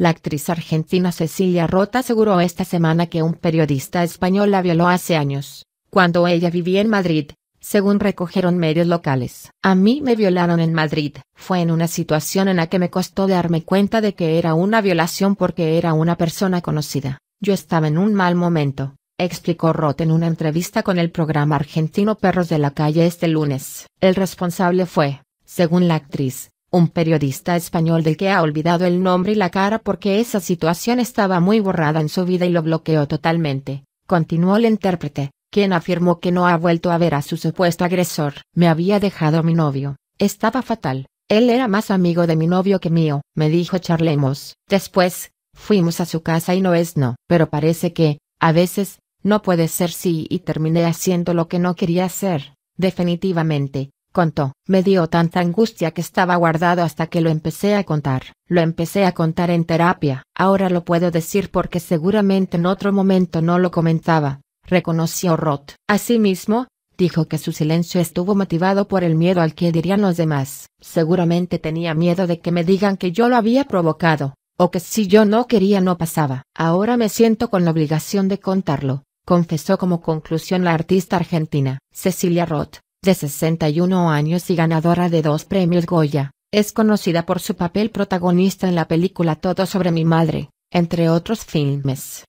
La actriz argentina Cecilia Rota aseguró esta semana que un periodista español la violó hace años, cuando ella vivía en Madrid, según recogieron medios locales. A mí me violaron en Madrid. Fue en una situación en la que me costó darme cuenta de que era una violación porque era una persona conocida. Yo estaba en un mal momento, explicó Roth en una entrevista con el programa argentino Perros de la Calle este lunes. El responsable fue, según la actriz, un periodista español del que ha olvidado el nombre y la cara porque esa situación estaba muy borrada en su vida y lo bloqueó totalmente, continuó el intérprete, quien afirmó que no ha vuelto a ver a su supuesto agresor. Me había dejado mi novio, estaba fatal, él era más amigo de mi novio que mío, me dijo charlemos. Después, fuimos a su casa y no es no, pero parece que, a veces, no puede ser sí y terminé haciendo lo que no quería hacer, definitivamente, contó. Me dio tanta angustia que estaba guardado hasta que lo empecé a contar. Lo empecé a contar en terapia. Ahora lo puedo decir porque seguramente en otro momento no lo comentaba, reconoció Roth. Asimismo, dijo que su silencio estuvo motivado por el miedo al que dirían los demás. Seguramente tenía miedo de que me digan que yo lo había provocado, o que si yo no quería no pasaba. Ahora me siento con la obligación de contarlo confesó como conclusión la artista argentina, Cecilia Roth de 61 años y ganadora de dos premios Goya, es conocida por su papel protagonista en la película Todo sobre mi madre, entre otros filmes.